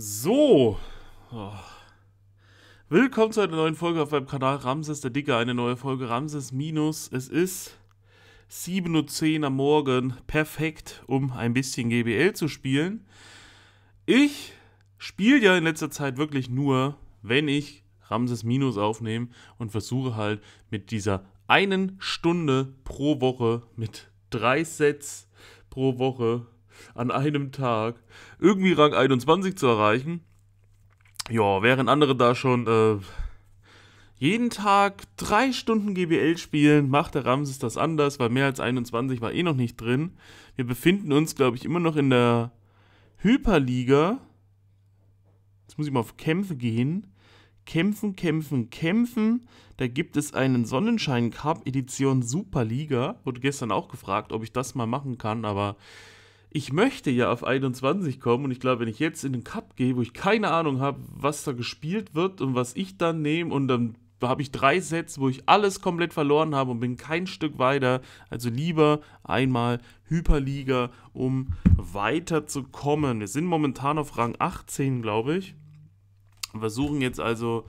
So. Oh. Willkommen zu einer neuen Folge auf meinem Kanal Ramses der Dicke. Eine neue Folge Ramses Minus. Es ist 7.10 Uhr am Morgen. Perfekt, um ein bisschen GBL zu spielen. Ich spiele ja in letzter Zeit wirklich nur, wenn ich Ramses Minus aufnehme und versuche halt mit dieser einen Stunde pro Woche, mit drei Sets pro Woche an einem Tag irgendwie Rang 21 zu erreichen. Ja, während andere da schon äh, jeden Tag drei Stunden GBL spielen, macht der Ramses das anders, weil mehr als 21 war eh noch nicht drin. Wir befinden uns, glaube ich, immer noch in der Hyperliga. Jetzt muss ich mal auf Kämpfe gehen. Kämpfen, kämpfen, kämpfen. Da gibt es einen Sonnenschein Cup Edition Superliga. Wurde gestern auch gefragt, ob ich das mal machen kann, aber ich möchte ja auf 21 kommen und ich glaube, wenn ich jetzt in den Cup gehe, wo ich keine Ahnung habe, was da gespielt wird und was ich dann nehme und dann habe ich drei Sets, wo ich alles komplett verloren habe und bin kein Stück weiter. Also lieber einmal Hyperliga, um weiterzukommen. Wir sind momentan auf Rang 18, glaube ich. Wir Versuchen jetzt also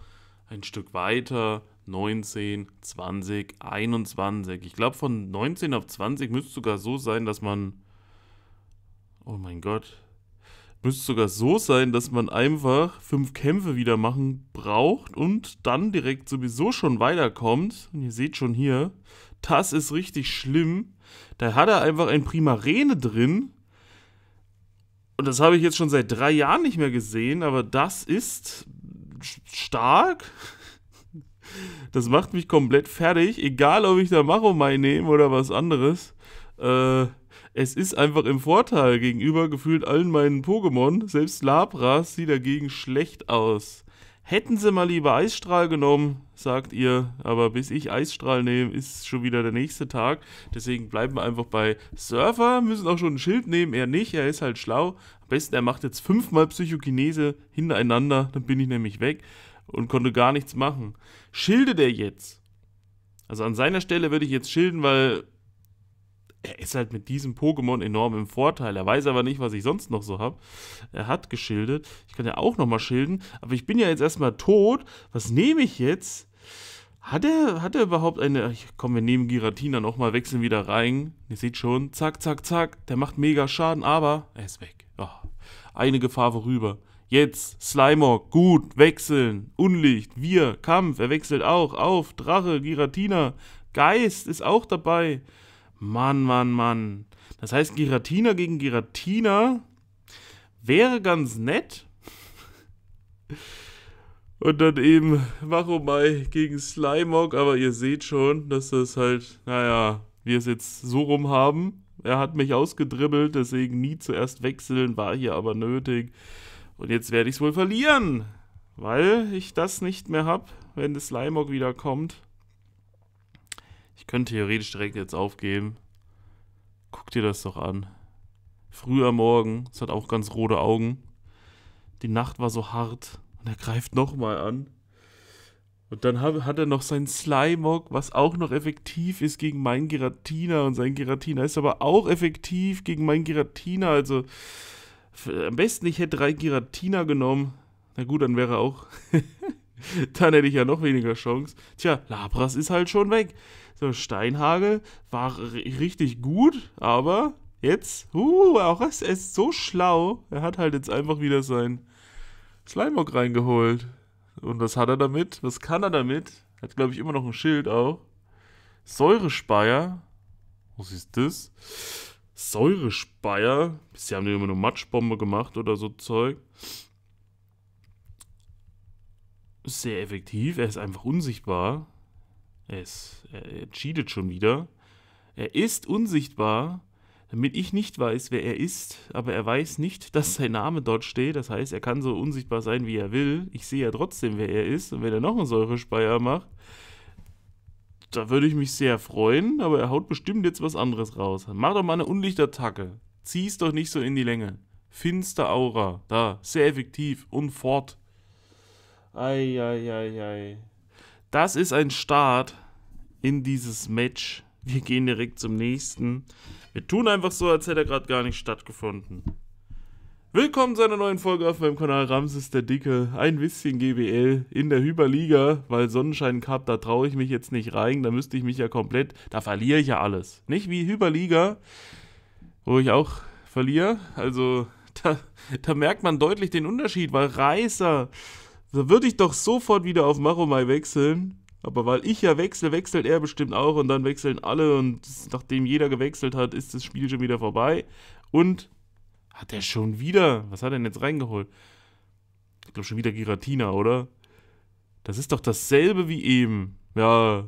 ein Stück weiter. 19, 20, 21. Ich glaube, von 19 auf 20 müsste es sogar so sein, dass man Oh mein Gott. Müsste sogar so sein, dass man einfach fünf Kämpfe wieder machen braucht und dann direkt sowieso schon weiterkommt. Und ihr seht schon hier, das ist richtig schlimm. Da hat er einfach ein Primarene drin. Und das habe ich jetzt schon seit drei Jahren nicht mehr gesehen, aber das ist stark. Das macht mich komplett fertig, egal ob ich da Maromai nehme oder was anderes. Äh, es ist einfach im Vorteil gegenüber gefühlt allen meinen Pokémon. Selbst Labras sieht dagegen schlecht aus. Hätten sie mal lieber Eisstrahl genommen, sagt ihr, aber bis ich Eisstrahl nehme, ist schon wieder der nächste Tag. Deswegen bleiben wir einfach bei Surfer, müssen auch schon ein Schild nehmen, er nicht, er ist halt schlau. Am besten, er macht jetzt fünfmal Psychokinese hintereinander, dann bin ich nämlich weg und konnte gar nichts machen. Schildet er jetzt? Also an seiner Stelle würde ich jetzt schilden, weil er ist halt mit diesem Pokémon enorm im Vorteil. Er weiß aber nicht, was ich sonst noch so habe. Er hat geschildert. Ich kann ja auch nochmal schilden. Aber ich bin ja jetzt erstmal tot. Was nehme ich jetzt? Hat er, hat er überhaupt eine. Komm, wir nehmen Giratina nochmal, wechseln wieder rein. Ihr seht schon, zack, zack, zack. Der macht mega Schaden, aber er ist weg. Oh, eine Gefahr vorüber. Jetzt, Slimog, gut, wechseln. Unlicht, wir, Kampf, er wechselt auch. Auf, Drache, Giratina. Geist ist auch dabei. Mann, Mann, Mann. Das heißt, Giratina gegen Giratina wäre ganz nett. Und dann eben Machomai gegen Slymog, aber ihr seht schon, dass das halt, naja, wir es jetzt so rum haben. Er hat mich ausgedribbelt, deswegen nie zuerst wechseln, war hier aber nötig. Und jetzt werde ich es wohl verlieren, weil ich das nicht mehr habe, wenn das Slimog wieder kommt. Ich könnte theoretisch direkt jetzt aufgeben. Guck dir das doch an. Früh am Morgen, es hat auch ganz rote Augen. Die Nacht war so hart und er greift nochmal an. Und dann hat er noch seinen Slymog, was auch noch effektiv ist gegen meinen Giratina. Und sein Giratina ist aber auch effektiv gegen meinen Giratina. Also am besten, ich hätte drei Giratina genommen. Na gut, dann wäre auch. dann hätte ich ja noch weniger Chance. Tja, Labras ist halt schon weg. So, Steinhagel war richtig gut, aber jetzt, uh, auch er ist so schlau. Er hat halt jetzt einfach wieder sein Slimeock reingeholt. Und was hat er damit? Was kann er damit? Hat, glaube ich, immer noch ein Schild auch. Säurespeier. Was ist das? Säurespeier. Sie haben ja immer nur Matschbombe gemacht oder so Zeug. Sehr effektiv. Er ist einfach unsichtbar. Es, er, äh, er cheatet schon wieder. Er ist unsichtbar, damit ich nicht weiß, wer er ist, aber er weiß nicht, dass sein Name dort steht. Das heißt, er kann so unsichtbar sein, wie er will. Ich sehe ja trotzdem, wer er ist. Und wenn er noch einen Säurespeier macht, da würde ich mich sehr freuen, aber er haut bestimmt jetzt was anderes raus. Mach doch mal eine Unlichtattacke. Zieh's doch nicht so in die Länge. Finster Aura. Da, sehr effektiv und fort. Eieiei. Ei, ei, ei. Das ist ein Start in dieses Match. Wir gehen direkt zum nächsten. Wir tun einfach so, als hätte er gerade gar nicht stattgefunden. Willkommen zu einer neuen Folge auf meinem Kanal Ramses der Dicke. Ein bisschen GBL in der Hyperliga, weil Sonnenschein Cup, da traue ich mich jetzt nicht rein. Da müsste ich mich ja komplett, da verliere ich ja alles. Nicht wie Hyperliga, wo ich auch verliere. Also da, da merkt man deutlich den Unterschied, weil Reißer da würde ich doch sofort wieder auf Maromai wechseln. Aber weil ich ja wechsle, wechselt er bestimmt auch und dann wechseln alle und nachdem jeder gewechselt hat, ist das Spiel schon wieder vorbei. Und hat er schon wieder, was hat er denn jetzt reingeholt? Ich glaube schon wieder Giratina, oder? Das ist doch dasselbe wie eben. Ja.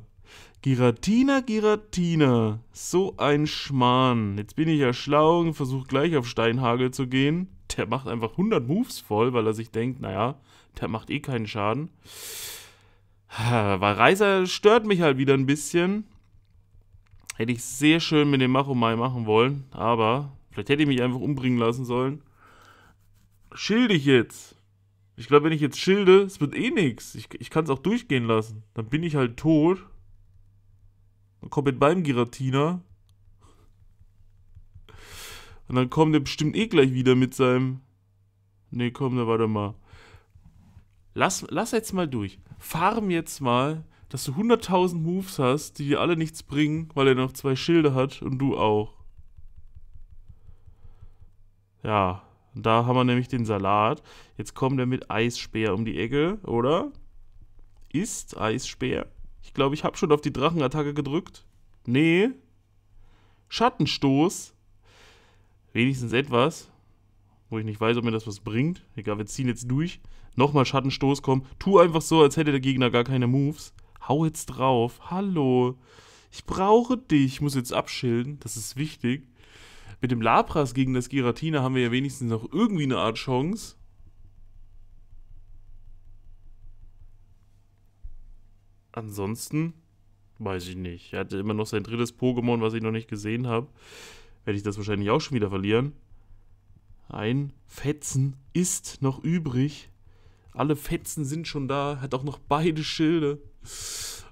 Giratina, Giratina. So ein Schmarrn. Jetzt bin ich ja schlau und versuche gleich auf Steinhagel zu gehen. Der macht einfach 100 Moves voll, weil er sich denkt, naja, der macht eh keinen Schaden. Weil Reiser stört mich halt wieder ein bisschen. Hätte ich sehr schön mit dem Macho Mai machen wollen, aber vielleicht hätte ich mich einfach umbringen lassen sollen. Schilde ich jetzt. Ich glaube, wenn ich jetzt schilde, es wird eh nichts. Ich, ich kann es auch durchgehen lassen. Dann bin ich halt tot. Dann kommt mit beim Giratina. Und dann kommt er bestimmt eh gleich wieder mit seinem. Ne, komm, da warte mal lass, lass jetzt mal durch. Farm jetzt mal, dass du 100.000 Moves hast, die dir alle nichts bringen, weil er noch zwei Schilde hat und du auch. Ja, da haben wir nämlich den Salat. Jetzt kommt er mit Eisspeer um die Ecke, oder? Ist Eisspeer? Ich glaube, ich habe schon auf die Drachenattacke gedrückt. Nee. Schattenstoß. Wenigstens etwas. Wo ich nicht weiß, ob mir das was bringt. Egal, wir ziehen jetzt durch nochmal Schattenstoß kommen. Tu einfach so, als hätte der Gegner gar keine Moves. Hau jetzt drauf. Hallo. Ich brauche dich. Ich muss jetzt abschilden. Das ist wichtig. Mit dem Lapras gegen das Giratina haben wir ja wenigstens noch irgendwie eine Art Chance. Ansonsten weiß ich nicht. Er hatte immer noch sein drittes Pokémon, was ich noch nicht gesehen habe. Werde ich das wahrscheinlich auch schon wieder verlieren. Ein Fetzen ist noch übrig. Alle Fetzen sind schon da. Hat auch noch beide Schilde.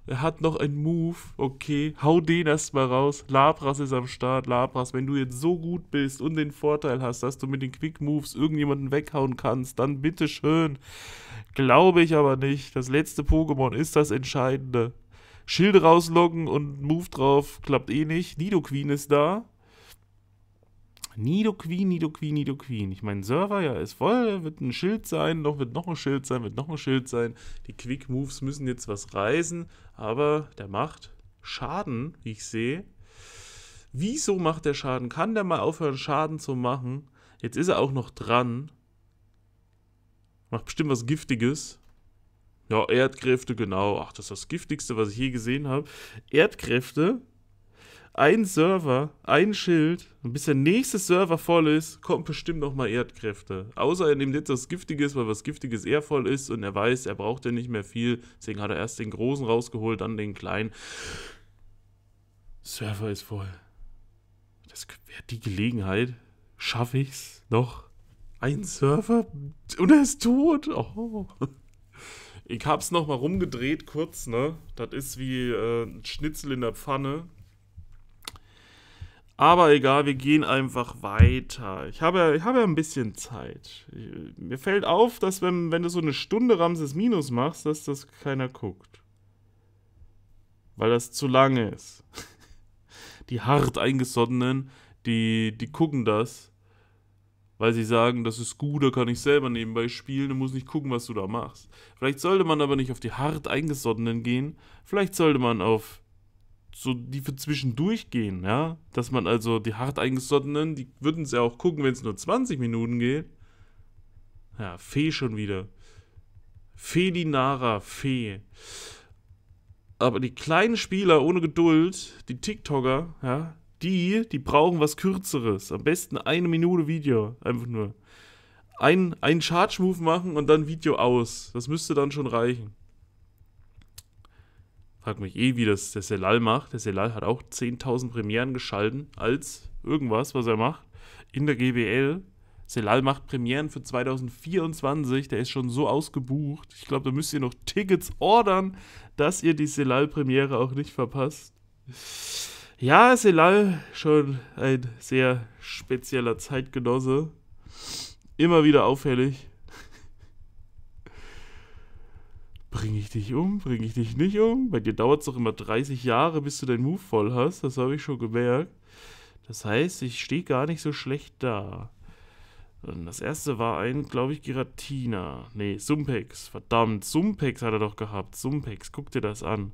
Er hat noch einen Move. Okay, hau den erstmal raus. Labras ist am Start. Labras, wenn du jetzt so gut bist und den Vorteil hast, dass du mit den Quick Moves irgendjemanden weghauen kannst, dann bitteschön. Glaube ich aber nicht. Das letzte Pokémon ist das Entscheidende. Schilde rauslocken und Move drauf klappt eh nicht. Nidoqueen ist da. Nido Queen, Nido Queen, Nido Queen. Ich meine, Server, ja, ist voll, wird ein Schild sein, noch wird noch ein Schild sein, wird noch ein Schild sein. Die Quick Moves müssen jetzt was reißen, aber der macht Schaden, wie ich sehe. Wieso macht der Schaden? Kann der mal aufhören, Schaden zu machen? Jetzt ist er auch noch dran. Macht bestimmt was Giftiges. Ja, Erdkräfte, genau. Ach, das ist das Giftigste, was ich je gesehen habe. Erdkräfte, ein Server, ein Schild, und bis der nächste Server voll ist, kommt bestimmt nochmal Erdkräfte. Außer er nimmt jetzt was Giftiges, weil was Giftiges eher voll ist und er weiß, er braucht ja nicht mehr viel. Deswegen hat er erst den großen rausgeholt, dann den kleinen. Server ist voll. Das wäre die Gelegenheit. Schaffe ich's noch? Ein Server? Und er ist tot. Oh. Ich hab's nochmal rumgedreht, kurz, ne? Das ist wie äh, ein Schnitzel in der Pfanne. Aber egal, wir gehen einfach weiter. Ich habe, ich habe ja ein bisschen Zeit. mir fällt auf, dass wenn, wenn du so eine Stunde Ramses Minus machst, dass das keiner guckt. Weil das zu lange ist. Die hart eingesottenen, die, die gucken das, weil sie sagen, das ist gut, da kann ich selber nebenbei spielen und muss nicht gucken, was du da machst. Vielleicht sollte man aber nicht auf die hart eingesottenen gehen. Vielleicht sollte man auf so die für zwischendurch gehen, ja, dass man also die hart eingesottenen, die würden es ja auch gucken, wenn es nur 20 Minuten geht. Ja, Fee schon wieder. Fee Felinara, Fee. Aber die kleinen Spieler ohne Geduld, die TikToker, ja, die, die brauchen was Kürzeres. Am besten eine Minute Video, einfach nur. Ein, einen Charge-Move machen und dann Video aus. Das müsste dann schon reichen frag mich eh, wie das der Selal macht. Der Selal hat auch 10.000 Premieren geschalten als irgendwas, was er macht in der GBL. Selal macht Premieren für 2024, der ist schon so ausgebucht. Ich glaube, da müsst ihr noch Tickets ordern, dass ihr die Selal-Premiere auch nicht verpasst. Ja, Selal, schon ein sehr spezieller Zeitgenosse. Immer wieder auffällig. bringe ich dich um, bringe ich dich nicht um. Bei dir dauert es doch immer 30 Jahre, bis du deinen Move voll hast. Das habe ich schon gemerkt. Das heißt, ich stehe gar nicht so schlecht da. Und das erste war ein, glaube ich, Giratina. Nee, Sumpex. Verdammt, Sumpex hat er doch gehabt. Sumpex, guck dir das an.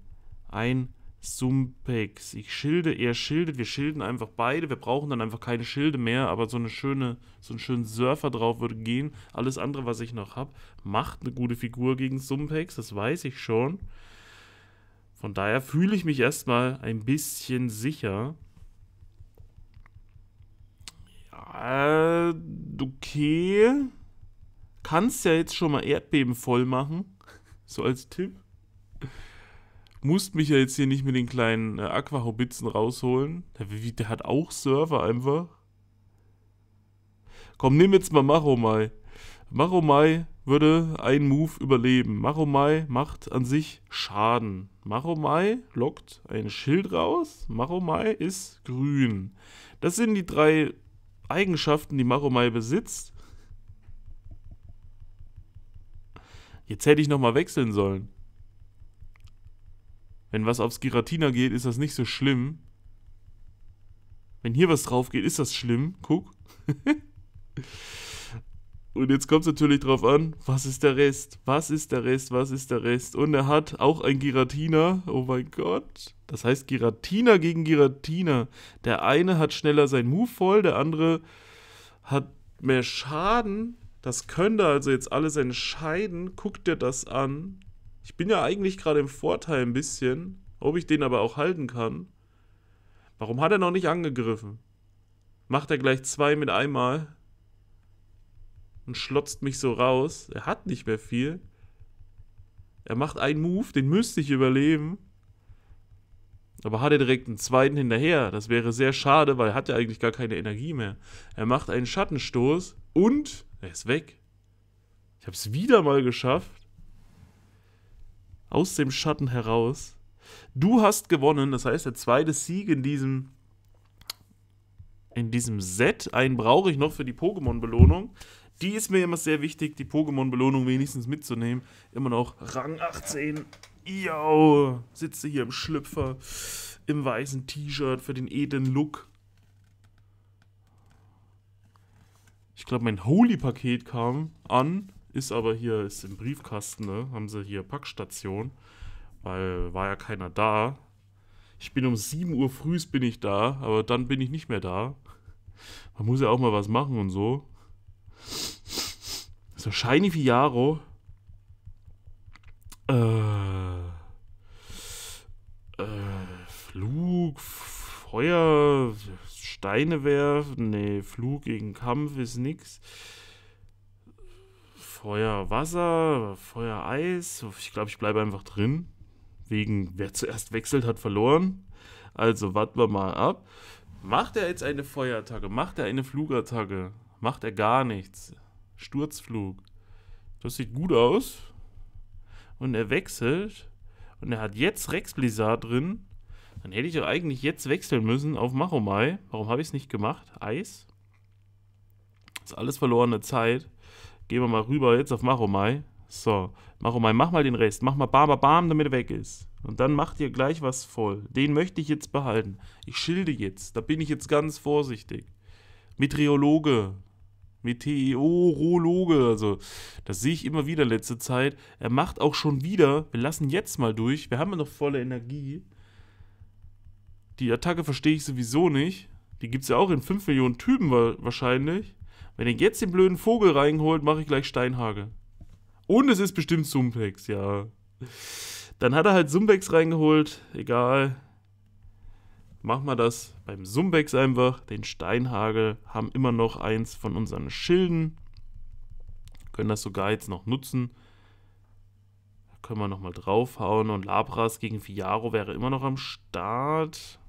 Ein Sumpex. Ich schilde, er schildet, wir schilden einfach beide. Wir brauchen dann einfach keine Schilde mehr, aber so eine schöne, so einen schönen Surfer drauf würde gehen. Alles andere, was ich noch habe, macht eine gute Figur gegen Sumpex, das weiß ich schon. Von daher fühle ich mich erstmal ein bisschen sicher. Ja, okay. Kannst ja jetzt schon mal Erdbeben voll machen. So als Tipp musst mich ja jetzt hier nicht mit den kleinen äh, aqua rausholen. Der, der, hat auch Server einfach. Komm, nimm jetzt mal Maromai. Maromai würde einen Move überleben. Maromai macht an sich Schaden. Maromai lockt ein Schild raus. Maromai ist grün. Das sind die drei Eigenschaften, die Maromai besitzt. Jetzt hätte ich nochmal wechseln sollen. Wenn was aufs Giratina geht, ist das nicht so schlimm. Wenn hier was drauf geht, ist das schlimm. Guck. Und jetzt kommt es natürlich drauf an, was ist der Rest? Was ist der Rest? Was ist der Rest? Und er hat auch ein Giratina. Oh mein Gott. Das heißt Giratina gegen Giratina. Der eine hat schneller sein Move voll, der andere hat mehr Schaden. Das könnte also jetzt alles entscheiden. Guck dir das an. Ich bin ja eigentlich gerade im Vorteil ein bisschen. Ob ich den aber auch halten kann. Warum hat er noch nicht angegriffen? Macht er gleich zwei mit einmal. Und schlotzt mich so raus. Er hat nicht mehr viel. Er macht einen Move, den müsste ich überleben. Aber hat er direkt einen zweiten hinterher? Das wäre sehr schade, weil er hat ja eigentlich gar keine Energie mehr. Er macht einen Schattenstoß und er ist weg. Ich habe es wieder mal geschafft aus dem Schatten heraus. Du hast gewonnen, das heißt der zweite Sieg in diesem, in diesem Set. Einen brauche ich noch für die Pokémon-Belohnung. Die ist mir immer sehr wichtig, die Pokémon-Belohnung wenigstens mitzunehmen. Immer noch Rang 18. Yo, sitze hier im Schlüpfer, im weißen T-Shirt für den edlen Look. Ich glaube, mein Holy-Paket kam an. Ist aber hier, ist im Briefkasten, ne? Haben sie hier Packstation. Weil war ja keiner da. Ich bin um 7 Uhr früh bin ich da, aber dann bin ich nicht mehr da. Man muss ja auch mal was machen und so. So shiny wie Jaro. Äh, äh, Flug, Feuer, Steine werfen. Nee, Flug gegen Kampf ist nix. Feuer, Wasser, Feuer, Eis. Ich glaube, ich bleibe einfach drin. Wegen, wer zuerst wechselt, hat verloren. Also warten wir mal ab. Macht er jetzt eine Feuerattacke? Macht er eine Flugattacke? Macht er gar nichts? Sturzflug. Das sieht gut aus. Und er wechselt. Und er hat jetzt Rex Blizzard drin. Dann hätte ich doch eigentlich jetzt wechseln müssen auf Machomai. Warum habe ich es nicht gemacht? Eis. Das ist alles verlorene Zeit. Gehen wir mal rüber jetzt auf Maromai. So, Maromai, mach mal den Rest. Mach mal Bam, Bam, Bam, damit er weg ist. Und dann macht ihr gleich was voll. Den möchte ich jetzt behalten. Ich schilde jetzt. Da bin ich jetzt ganz vorsichtig. Meteorologe. Meteorologe. Also, das sehe ich immer wieder letzte Zeit. Er macht auch schon wieder. Wir lassen jetzt mal durch. Wir haben ja noch volle Energie. Die Attacke verstehe ich sowieso nicht. Die gibt es ja auch in 5 Millionen Typen wahrscheinlich. Wenn er jetzt den blöden Vogel reinholt, mache ich gleich Steinhagel. Und es ist bestimmt Sumpex, ja. Dann hat er halt Sumbex reingeholt. Egal. Machen wir das beim Sumbex einfach. Den Steinhagel haben immer noch eins von unseren Schilden. Können das sogar jetzt noch nutzen. Da können wir nochmal draufhauen. Und Labras gegen Fiaro wäre immer noch am Start.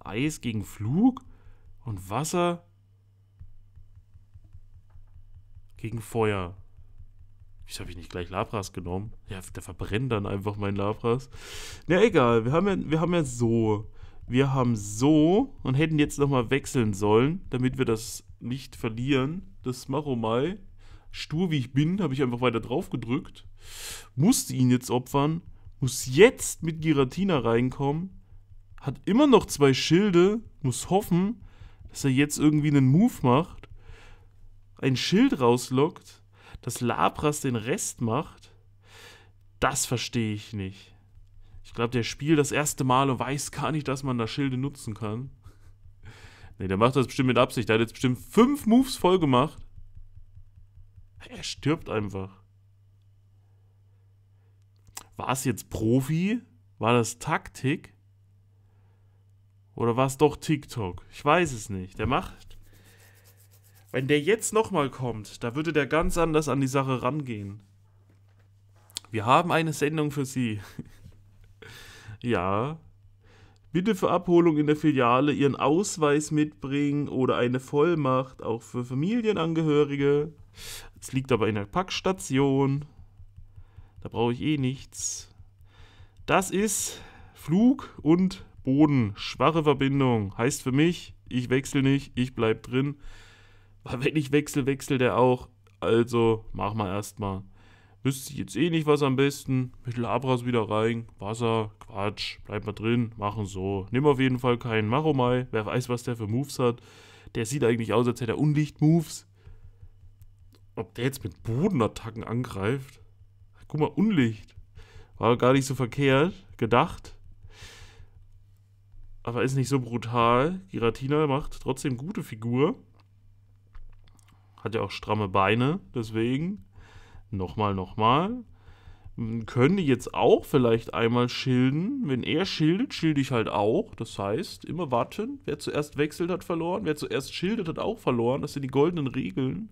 Eis gegen Flug und Wasser Gegen Feuer. Wieso habe ich nicht gleich Labras genommen? Ja, der verbrennt dann einfach mein Labras. Na ja, egal, wir haben ja, wir haben ja so. Wir haben so und hätten jetzt nochmal wechseln sollen, damit wir das nicht verlieren. Das Maromai. Oh Stur wie ich bin, habe ich einfach weiter drauf gedrückt. Musste ihn jetzt opfern. Muss jetzt mit Giratina reinkommen. Hat immer noch zwei Schilde. Muss hoffen, dass er jetzt irgendwie einen Move macht ein Schild rauslockt, dass Labras den Rest macht, das verstehe ich nicht. Ich glaube, der spielt das erste Mal und weiß gar nicht, dass man da Schilde nutzen kann. Nee, der macht das bestimmt mit Absicht. Der hat jetzt bestimmt fünf Moves voll gemacht. Er stirbt einfach. War es jetzt Profi? War das Taktik? Oder war es doch TikTok? Ich weiß es nicht. Der macht wenn der jetzt nochmal kommt, da würde der ganz anders an die Sache rangehen. Wir haben eine Sendung für Sie. ja. Bitte für Abholung in der Filiale Ihren Ausweis mitbringen oder eine Vollmacht, auch für Familienangehörige. Es liegt aber in der Packstation. Da brauche ich eh nichts. Das ist Flug und Boden. Schwache Verbindung. Heißt für mich, ich wechsle nicht, ich bleibe drin. Weil wenn ich wechsle, wechselt er auch. Also mach mal erstmal. Wüsste ich jetzt eh nicht, was am besten. Mit Labras wieder rein. Wasser, Quatsch. Bleib mal drin. Machen so. Nimm auf jeden Fall keinen Maromai. Wer weiß, was der für Moves hat. Der sieht eigentlich aus, als hätte er Unlicht-Moves. Ob der jetzt mit Bodenattacken angreift? Guck mal, Unlicht. War gar nicht so verkehrt. Gedacht aber ist nicht so brutal. Giratina macht trotzdem gute Figur. Hat ja auch stramme Beine, deswegen. Nochmal, nochmal. Könnte jetzt auch vielleicht einmal schilden. Wenn er schildet, schilde ich halt auch. Das heißt, immer warten. Wer zuerst wechselt, hat verloren. Wer zuerst schildet, hat auch verloren. Das sind die goldenen Regeln.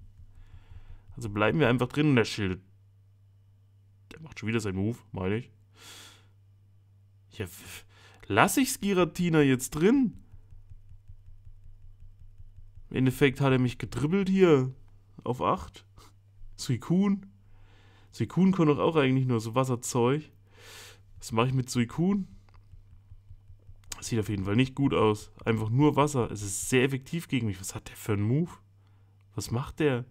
Also bleiben wir einfach drin und er schildet. Der macht schon wieder seinen Move, meine ich. Ja, lass ich Skiratina jetzt drin? Im Endeffekt hat er mich gedribbelt hier auf 8. Suikun. Suikun kann doch auch eigentlich nur so Wasserzeug. Was mache ich mit Suikun? sieht auf jeden Fall nicht gut aus. Einfach nur Wasser. Es ist sehr effektiv gegen mich. Was hat der für einen Move? Was macht der?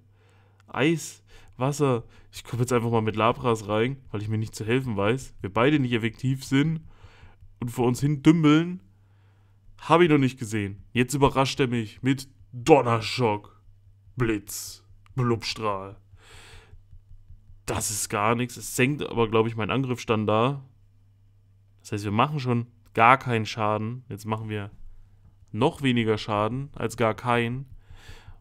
Eis, Wasser. Ich komme jetzt einfach mal mit Labras rein, weil ich mir nicht zu helfen weiß. Wir beide nicht effektiv sind und vor uns hin dümbeln. Habe ich noch nicht gesehen. Jetzt überrascht er mich mit Donnerschock, Blitz, Blubstrahl. Das ist gar nichts. Es senkt aber, glaube ich, meinen Angriffsstand da. Das heißt, wir machen schon gar keinen Schaden. Jetzt machen wir noch weniger Schaden als gar keinen.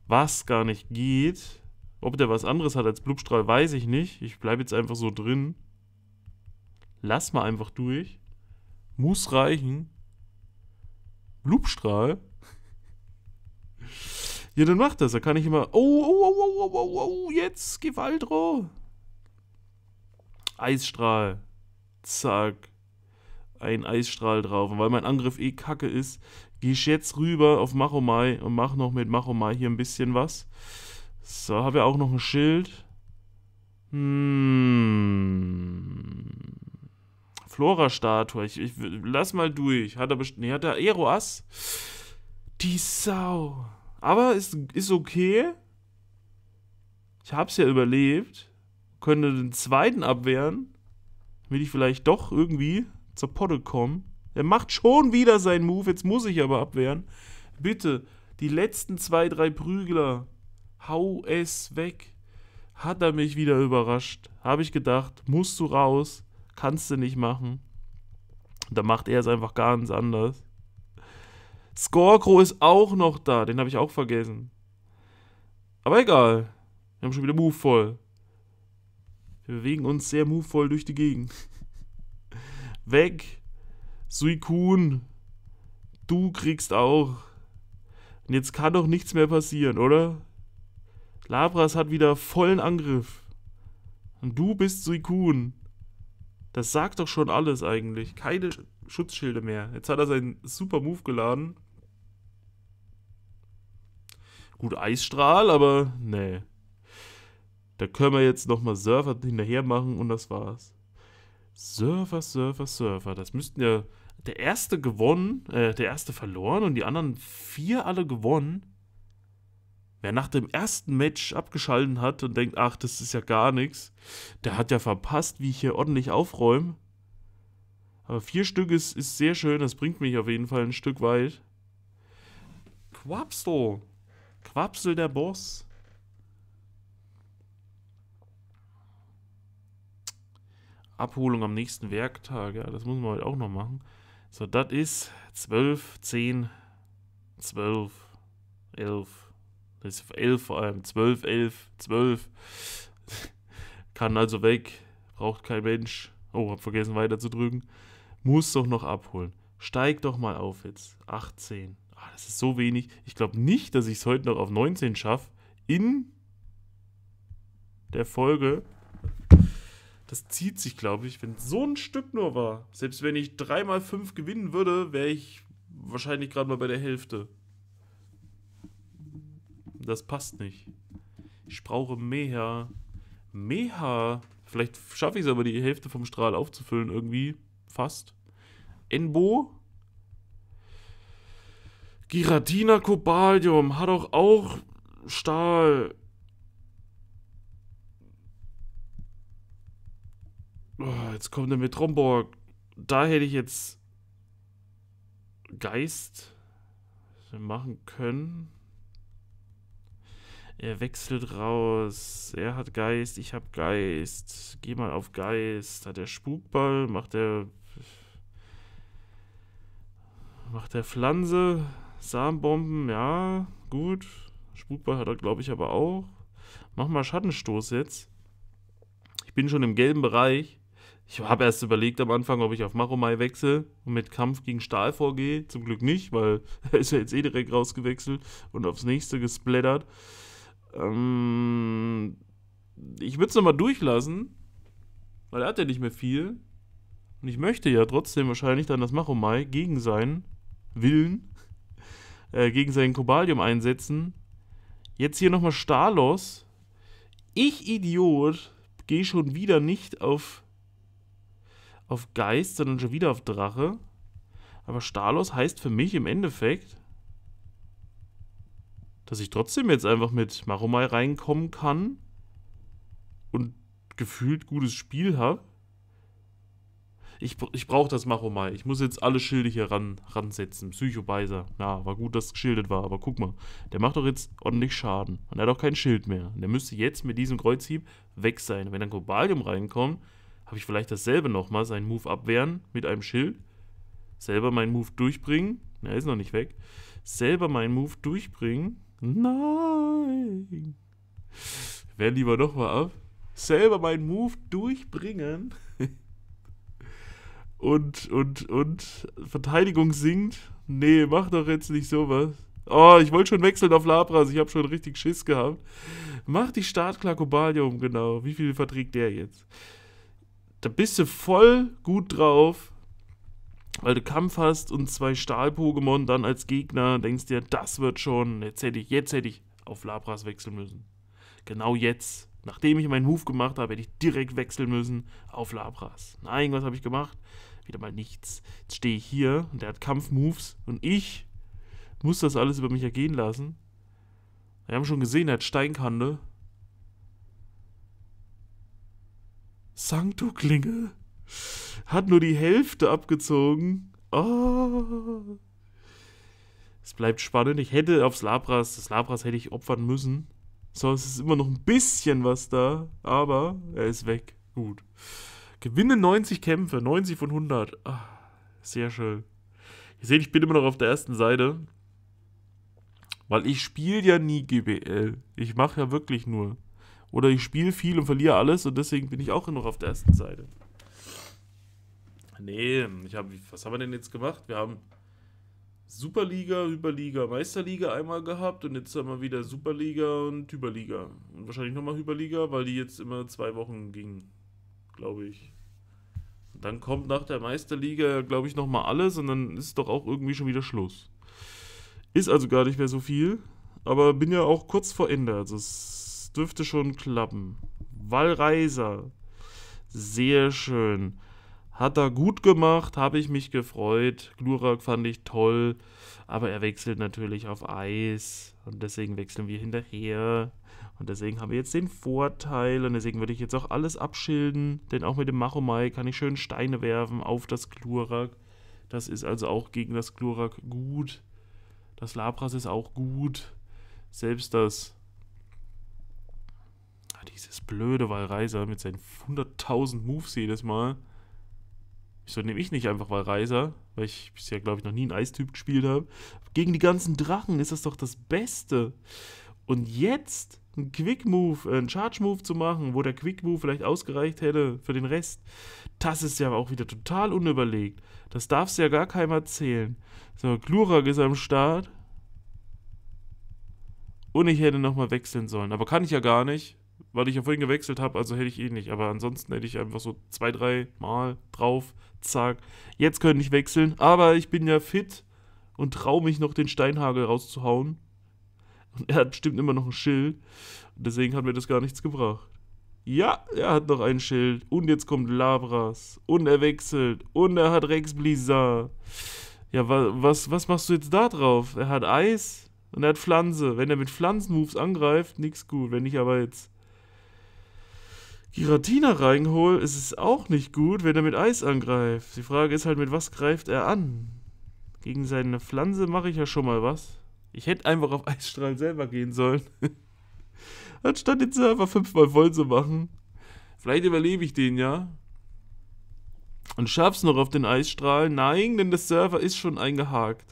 Was gar nicht geht. Ob der was anderes hat als Blubstrahl, weiß ich nicht. Ich bleibe jetzt einfach so drin. Lass mal einfach durch. Muss reichen. Blubstrahl. Ja, dann macht das. Da kann ich immer. Oh, oh, oh, oh, oh, oh, oh, oh jetzt Gewaltro. Eisstrahl. Zack. Ein Eisstrahl drauf. Und weil mein Angriff eh kacke ist, gehe ich jetzt rüber auf Machomai und mache noch mit Machomai hier ein bisschen was. So, habe ja auch noch ein Schild. Hm. Flora-Statue. Ich, ich, lass mal durch. Hat er, bestimmt. nee, hat er Eroas? Die Sau. Aber es ist, okay. Ich habe es ja überlebt. Könnte den zweiten abwehren. Will ich vielleicht doch irgendwie zur Potte kommen. Er macht schon wieder seinen Move. Jetzt muss ich aber abwehren. Bitte, die letzten zwei, drei Prügler. Hau es weg. Hat er mich wieder überrascht. Habe ich gedacht, musst du raus. Kannst du nicht machen. Da macht er es einfach ganz anders. Scorcrow ist auch noch da. Den habe ich auch vergessen. Aber egal. Wir haben schon wieder Move voll. Wir bewegen uns sehr Move voll durch die Gegend. Weg. Suikun. Du kriegst auch. Und jetzt kann doch nichts mehr passieren, oder? Labras hat wieder vollen Angriff. Und du bist Suikun. Das sagt doch schon alles eigentlich. Keine Schutzschilde mehr. Jetzt hat er seinen super Move geladen. Gut, Eisstrahl, aber nee. Da können wir jetzt nochmal Surfer hinterher machen und das war's. Surfer, Surfer, Surfer. Das müssten ja der erste gewonnen, äh, der erste verloren und die anderen vier alle gewonnen. Wer nach dem ersten Match abgeschalten hat und denkt, ach, das ist ja gar nichts, der hat ja verpasst, wie ich hier ordentlich aufräume. Aber vier Stück ist, ist sehr schön, das bringt mich auf jeden Fall ein Stück weit. Quapsto! Quapsel der Boss. Abholung am nächsten Werktag, ja, das muss man heute auch noch machen. So, das ist 12, 10, 12, 11. Das ist 11 vor allem. 12, 11, 12. Kann also weg. Braucht kein Mensch. Oh, hab vergessen weiter zu drücken. Muss doch noch abholen. Steig doch mal auf jetzt. 18. Ah, das ist so wenig. Ich glaube nicht, dass ich es heute noch auf 19 schaffe. In der Folge. Das zieht sich, glaube ich, wenn so ein Stück nur war. Selbst wenn ich 3x5 gewinnen würde, wäre ich wahrscheinlich gerade mal bei der Hälfte. Das passt nicht. Ich brauche mehr. Mehr. Vielleicht schaffe ich es aber, die Hälfte vom Strahl aufzufüllen irgendwie. Fast. Enbo Giratina Cobalium hat doch auch Stahl. Oh, jetzt kommt er mit Tromborg. Da hätte ich jetzt Geist machen können. Er wechselt raus. Er hat Geist, ich habe Geist. Geh mal auf Geist. Hat er Spukball? Macht er. Macht er Pflanze? Samenbomben, ja, gut. Spukball hat er, glaube ich, aber auch. Mach mal Schattenstoß jetzt. Ich bin schon im gelben Bereich. Ich habe erst überlegt am Anfang, ob ich auf Maromai wechsle und mit Kampf gegen Stahl vorgehe. Zum Glück nicht, weil er ist ja jetzt eh direkt rausgewechselt und aufs nächste gesplattert. Ähm, ich würde es nochmal durchlassen, weil er hat ja nicht mehr viel. Und ich möchte ja trotzdem wahrscheinlich dann das Maromai gegen seinen Willen äh, gegen seinen Kobalium einsetzen. Jetzt hier nochmal Stalos. Ich, Idiot, gehe schon wieder nicht auf, auf Geist, sondern schon wieder auf Drache. Aber Stalos heißt für mich im Endeffekt, dass ich trotzdem jetzt einfach mit Maromai reinkommen kann und gefühlt gutes Spiel habe ich, ich brauche das Macho mal. Ich muss jetzt alle Schilde hier ran, ransetzen. Psychobeiser. Ja, war gut, dass es geschildert war. Aber guck mal, der macht doch jetzt ordentlich Schaden. Und er hat auch kein Schild mehr. Und der müsste jetzt mit diesem Kreuzhieb weg sein. wenn dann Kobalium reinkommt, habe ich vielleicht dasselbe nochmal, seinen Move abwehren mit einem Schild. Selber meinen Move durchbringen. Er ist noch nicht weg. Selber meinen Move durchbringen. Nein. Wer lieber nochmal ab. Selber meinen Move durchbringen. und, und, und Verteidigung sinkt. Nee, mach doch jetzt nicht sowas. Oh, ich wollte schon wechseln auf Labras, ich habe schon richtig Schiss gehabt. Mach die Startklar Kobalium, genau. Wie viel verträgt der jetzt? Da bist du voll gut drauf, weil du Kampf hast und zwei Stahl-Pokémon dann als Gegner. Denkst dir, das wird schon. Jetzt hätte ich, jetzt hätte ich auf Labras wechseln müssen. Genau jetzt. Nachdem ich meinen Huf gemacht habe, hätte ich direkt wechseln müssen auf Labras. Nein, was habe ich gemacht? wieder mal nichts. Jetzt stehe ich hier und der hat Kampfmoves und ich muss das alles über mich ergehen lassen. Wir haben schon gesehen, er hat Steinkante. Sancto-Klinge hat nur die Hälfte abgezogen. Oh. Es bleibt spannend. Ich hätte aufs Labras, das Labras hätte ich opfern müssen. So, es ist immer noch ein bisschen was da, aber er ist weg. Gut. Gewinne 90 Kämpfe, 90 von 100. Ach, sehr schön. Ihr seht, ich bin immer noch auf der ersten Seite. Weil ich spiele ja nie GBL. Ich mache ja wirklich nur. Oder ich spiele viel und verliere alles und deswegen bin ich auch immer noch auf der ersten Seite. Nee, ich hab, was haben wir denn jetzt gemacht? Wir haben Superliga, Überliga, Meisterliga einmal gehabt und jetzt haben wir wieder Superliga und Überliga. Und wahrscheinlich nochmal Überliga, weil die jetzt immer zwei Wochen ging, glaube ich. Dann kommt nach der Meisterliga, glaube ich, nochmal alles und dann ist doch auch irgendwie schon wieder Schluss. Ist also gar nicht mehr so viel, aber bin ja auch kurz vor Ende, also es dürfte schon klappen. Wallreiser, sehr schön. Hat er gut gemacht, habe ich mich gefreut. Glurak fand ich toll, aber er wechselt natürlich auf Eis und deswegen wechseln wir hinterher. Und deswegen haben wir jetzt den Vorteil und deswegen würde ich jetzt auch alles abschilden, denn auch mit dem Machomai kann ich schön Steine werfen auf das Glurak. Das ist also auch gegen das Glurak gut. Das Labras ist auch gut. Selbst das ah, dieses blöde Walreiser mit seinen 100.000 Moves jedes Mal. Wieso nehme ich nicht einfach Walreiser? Weil ich bisher, glaube ich, noch nie einen Eistyp gespielt habe. Gegen die ganzen Drachen ist das doch das Beste. Und jetzt einen Quick-Move, äh, einen Charge-Move zu machen, wo der Quick-Move vielleicht ausgereicht hätte für den Rest, das ist ja auch wieder total unüberlegt. Das darf es ja gar keinem erzählen. So, Glurak ist am Start. Und ich hätte nochmal wechseln sollen. Aber kann ich ja gar nicht, weil ich ja vorhin gewechselt habe, also hätte ich eh nicht. Aber ansonsten hätte ich einfach so zwei, drei Mal drauf, zack. Jetzt könnte ich wechseln, aber ich bin ja fit und traue mich noch den Steinhagel rauszuhauen. Und er hat bestimmt immer noch ein Schild. Und deswegen hat mir das gar nichts gebracht. Ja, er hat noch ein Schild. Und jetzt kommt Labras. Und er wechselt. Und er hat Rex Blizzard. Ja, wa was, was machst du jetzt da drauf? Er hat Eis und er hat Pflanze. Wenn er mit Pflanzenmoves angreift, nichts gut. Wenn ich aber jetzt Giratina reinhole, ist es auch nicht gut, wenn er mit Eis angreift. Die Frage ist halt, mit was greift er an? Gegen seine Pflanze mache ich ja schon mal was. Ich hätte einfach auf Eisstrahlen selber gehen sollen. Anstatt den Server fünfmal voll zu machen. Vielleicht überlebe ich den ja. Und schaff's noch auf den Eisstrahlen. Nein, denn der Server ist schon eingehakt.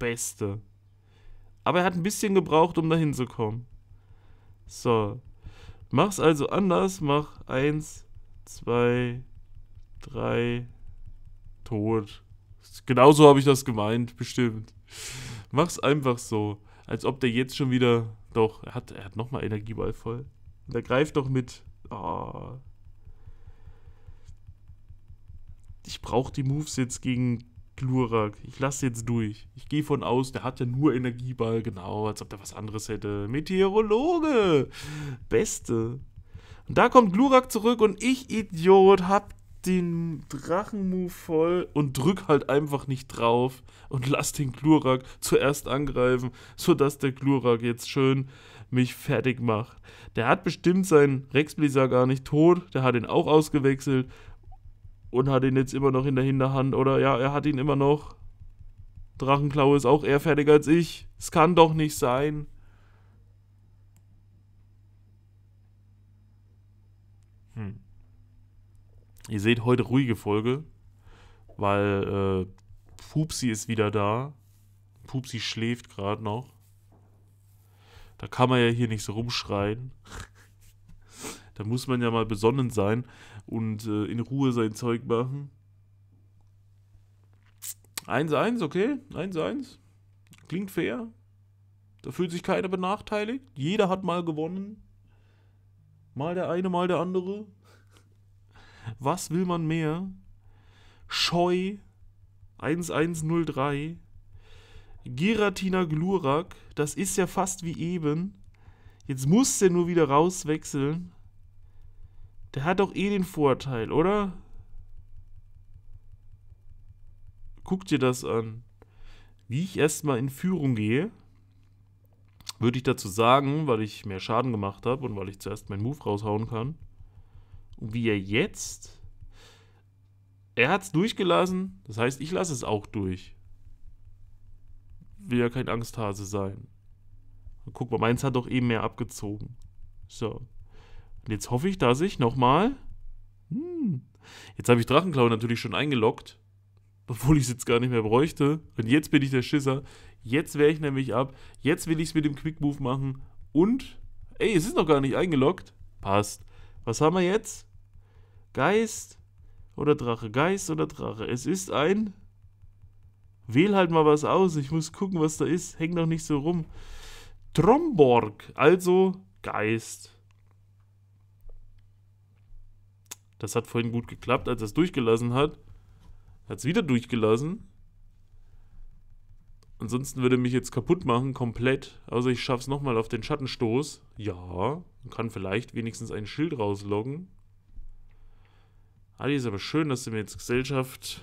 Beste. Aber er hat ein bisschen gebraucht, um da hinzukommen. kommen. So. Mach's also anders. Mach 1, 2, 3. Tot. Genauso habe ich das gemeint, bestimmt. Mach's einfach so. Als ob der jetzt schon wieder. Doch, er hat, er hat nochmal Energieball voll. Und er greift doch mit. Oh. Ich brauche die Moves jetzt gegen Glurak. Ich lasse jetzt durch. Ich gehe von aus, der hat ja nur Energieball. Genau, als ob der was anderes hätte. Meteorologe. Beste. Und da kommt Glurak zurück und ich, Idiot, hab den Drachenmove voll und drück halt einfach nicht drauf und lass den Glurak zuerst angreifen, sodass der Glurak jetzt schön mich fertig macht. Der hat bestimmt seinen Rex Blizzard gar nicht tot, der hat ihn auch ausgewechselt und hat ihn jetzt immer noch in der Hinterhand oder ja, er hat ihn immer noch. Drachenklaue ist auch eher fertig als ich. Es kann doch nicht sein. Ihr seht heute ruhige Folge, weil äh, Pupsi ist wieder da. Pupsi schläft gerade noch. Da kann man ja hier nicht so rumschreien. da muss man ja mal besonnen sein und äh, in Ruhe sein Zeug machen. 1-1, okay? 1-1. Klingt fair. Da fühlt sich keiner benachteiligt. Jeder hat mal gewonnen. Mal der eine, mal der andere. Was will man mehr? Scheu 1103. Giratina Glurak, das ist ja fast wie eben. Jetzt muss der nur wieder rauswechseln. Der hat doch eh den Vorteil, oder? Guck dir das an. Wie ich erstmal in Führung gehe, würde ich dazu sagen, weil ich mehr Schaden gemacht habe und weil ich zuerst meinen Move raushauen kann wie er jetzt. Er hat es durchgelassen, das heißt, ich lasse es auch durch. Will ja kein Angsthase sein. Guck mal, meins hat doch eben mehr abgezogen. So. Und jetzt hoffe ich, dass ich nochmal. Hm. Jetzt habe ich Drachenklaue natürlich schon eingeloggt. Obwohl ich es jetzt gar nicht mehr bräuchte. Und jetzt bin ich der Schisser. Jetzt wäre ich nämlich ab. Jetzt will ich es mit dem Quick Move machen. Und. Ey, es ist noch gar nicht eingeloggt. Passt. Was haben wir jetzt? Geist oder Drache? Geist oder Drache? Es ist ein... Wähl halt mal was aus. Ich muss gucken, was da ist. Häng doch nicht so rum. Tromborg, also Geist. Das hat vorhin gut geklappt, als er es durchgelassen hat. Hat es wieder durchgelassen. Ansonsten würde mich jetzt kaputt machen, komplett. Außer also ich es nochmal auf den Schattenstoß. Ja, kann vielleicht wenigstens ein Schild rausloggen. Adi, ist aber schön, dass du mir jetzt Gesellschaft